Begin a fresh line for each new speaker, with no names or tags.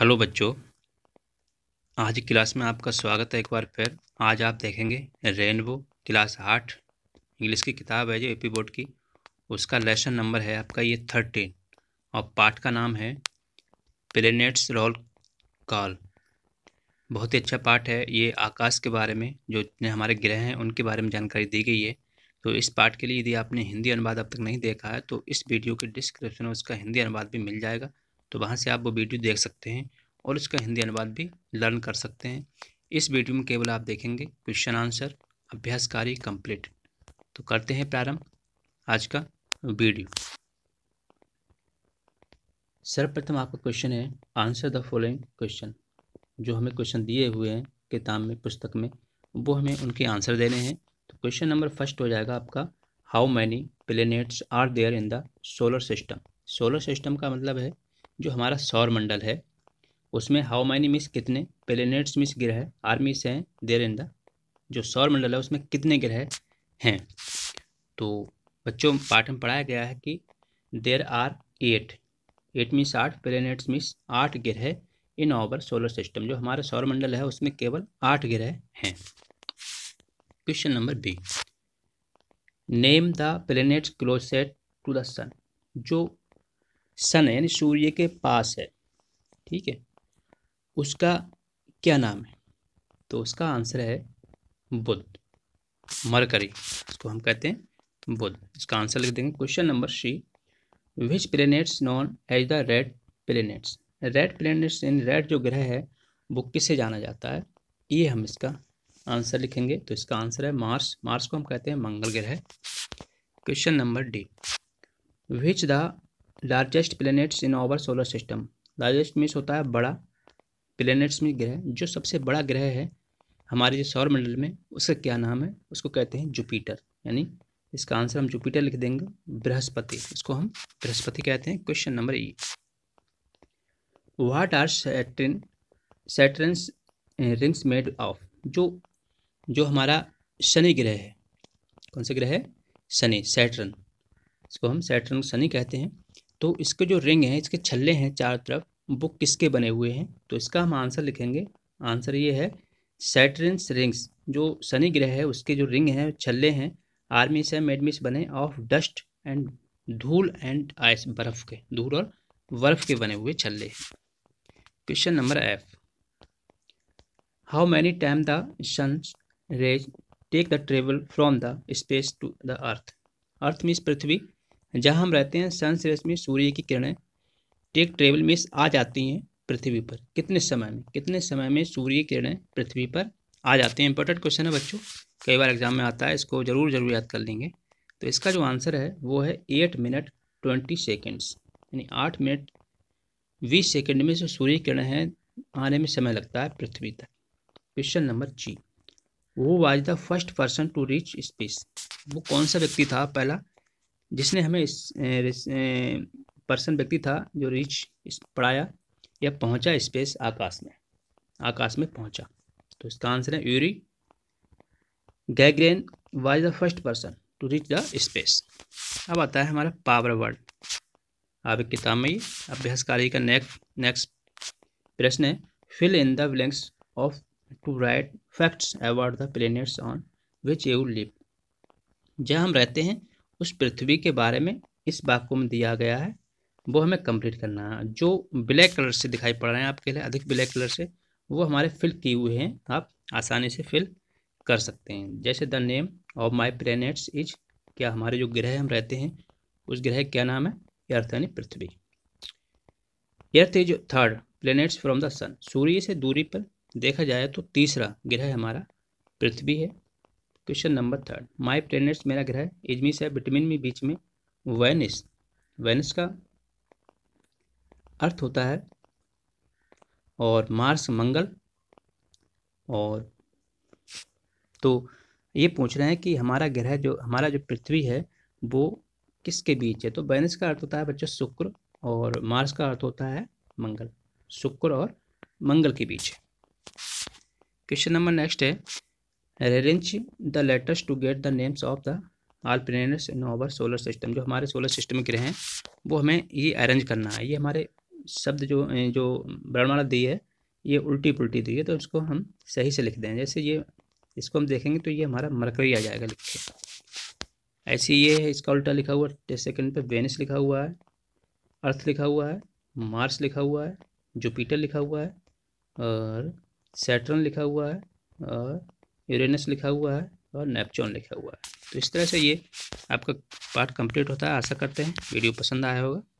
hello बच्चों आज की क्लास में आपका स्वागत है एक बार फिर आज आप देखेंगे रेनबो क्लास आठ इंग्लिश की किताब है जो एपी बोर्ड की उसका लेसन नंबर है आपका ये थर्टीन और पाठ का नाम है प्लेनेट्स रोल कॉल बहुत ही अच्छा पाठ है ये आकाश के बारे में जो जितने हमारे ग्रह हैं उनके बारे में जानकारी दी गई है तो इस पाठ के लिए यदि आपने हिंदी अनुवाद अब तक नहीं देखा है तो इस वीडियो के डिस्क्रिप्शन में उसका हिंदी अनुवाद भी मिल जाएगा तो वहाँ से आप वो वीडियो देख सकते हैं और उसका हिंदी अनुवाद भी लर्न कर सकते हैं इस वीडियो में केवल आप देखेंगे क्वेश्चन आंसर अभ्यास कार्य कंप्लीट तो करते हैं प्रारंभ आज का वीडियो सर्वप्रथम आपका क्वेश्चन है आंसर द फॉलोइंग क्वेश्चन जो हमें क्वेश्चन दिए हुए हैं किताब में पुस्तक में वो हमें उनके आंसर देने हैं तो क्वेश्चन नंबर फर्स्ट हो जाएगा आपका how many planets are there in the solar system solar system का मतलब है जो हमारा सौर मंडल है उसमें हाउ मैनी मिस कितने प्लेनेट्स मिस ग्रह आर्मी से हैं देर इन द जो सौर मंडल है उसमें कितने ग्रह हैं तो बच्चों पाठ में पढ़ाया गया है कि देर आर एट एट मिस आठ प्लेनेट्स मिस आठ ग्रह इन ओवर सोलर सिस्टम जो हमारा सौर मंडल है उसमें केवल आठ ग्रह हैं question number B name the planets set to the sun जो सन है यानी सूर्य के पास है ठीक है उसका क्या नाम है तो उसका आंसर है बुध मरकरी इसको हम कहते हैं बुध इसका आंसर लिख देंगे question number C which planets known as the red planets red planets in red जो ग्रह है वो किसे जाना जाता है ये हम इसका आंसर लिखेंगे तो इसका आंसर है मार्स मार्स को हम कहते हैं मंगल ग्रह question number D which the largest planets in our solar system largest means होता है बड़ा प्लैनेट्स में ग्रह जो सबसे बड़ा ग्रह है हमारे जो सौरमंडल में उसका क्या नाम है उसको कहते हैं जुपिटर यानी इसका आंसर हम जुपिटर लिख देंगे बृहस्पति इसको हम बृहस्पति कहते हैं question number E what are Saturn Saturn's rings made of जो जो हमारा शनि ग्रह है कौन सा ग्रह है शनि सैटर्न इसको हम सैटर्न शनि कहते हैं तो इसके जो रिंग हैं इसके छल्ले हैं चार तरफ वो किसके बने हुए हैं तो इसका हम आंसर लिखेंगे आंसर ये है सैटरन्स रिंग्स जो शनि ग्रह है उसके जो रिंग हैं छल्ले हैं आर्मी से मेडमिस बने ऑफ डस्ट एंड धूल एंड आइस बर्फ के धूल और बर्फ के बने हुए छल्ले question number F how many time the sun rays take the travel from the space to the earth earth means पृथ्वी जहाँ हम रहते हैं सन रेस में सूर्य की किरणें टेक ट्रेवल मिस आ जाती हैं पृथ्वी पर कितने समय में कितने समय में सूर्य किरणें पृथ्वी पर आ जाते हैं इंपॉर्टेंट क्वेश्चन है बच्चों कई बार एग्जाम में आता है इसको ज़रूर ज़रूर याद कर लेंगे तो इसका जो आंसर है वो है एट मिनट ट्वेंटी सेकेंड्स यानी आठ मिनट बीस सेकेंड में जो सूर्य किरण है आने में समय लगता है पृथ्वी तक question number G who was the first person to reach space वो कौन सा व्यक्ति था पहला जिसने हमें इस पर्सन व्यक्ति था जो रीच पढ़ाया या पहुंचा स्पेस आकाश में आकाश में पहुंचा तो इसका आंसर है Yuri Gagarin was the first person to reach the space अब आता है हमारा पावर वर्ड आप एक किताब में ही अभ्यासकारी का नेक्स्ट नेक्स्ट प्रश्न है fill in the blanks of to write facts about the planets on which you live जहाँ हम रहते हैं उस पृथ्वी के बारे में इस वाक्य में दिया गया है वो हमें कंप्लीट करना है जो ब्लैक कलर से दिखाई पड़ रहे हैं आपके लिए अधिक ब्लैक कलर से वो हमारे फिल किए हुए हैं आप आसानी से फिल कर सकते हैं जैसे the name of my planets is क्या हमारे जो ग्रह हम रहते हैं उस ग्रह क्या नाम है अर्थ यानी पृथ्वी earth is third planets from the sun सूर्य से दूरी पर देखा जाए तो तीसरा ग्रह हमारा पृथ्वी है question number third my planets मेरा ग्रह इजमी से विटामिन में बीच में वेनिस वेनिस का अर्थ होता है और मार्स मंगल और तो ये पूछ रहे हैं कि हमारा ग्रह जो हमारा जो पृथ्वी है वो किसके बीच है तो वेनिस का अर्थ होता है बच्चों शुक्र और मार्स का अर्थ होता है मंगल शुक्र और मंगल के बीच क्वेश्चन नंबर नेक्स्ट है rearrange the letters to get the names of the all planets in our solar system जो हमारे सोलर सिस्टम के ग्रह हैं वो हमें ये अरेंज करना है ये हमारे शब्द जो जो वर्णमाला दी है ये उल्टी पुल्टी दी है तो इसको हम सही से लिख दें जैसे ये इसको हम देखेंगे तो ये हमारा मरकरी आ जाएगा लिख के ऐसे ये है इसका उल्टा लिखा हुआ है सेकेंड पे वेनिस लिखा हुआ है अर्थ लिखा हुआ है मार्स लिखा हुआ है जुपिटर लिखा हुआ है और सैटर्न लिखा हुआ है और यूरेनस लिखा हुआ है और नेपच्यून लिखा हुआ है तो इस तरह से ये आपका पार्ट कंप्लीट होता है आशा करते हैं वीडियो पसंद आया होगा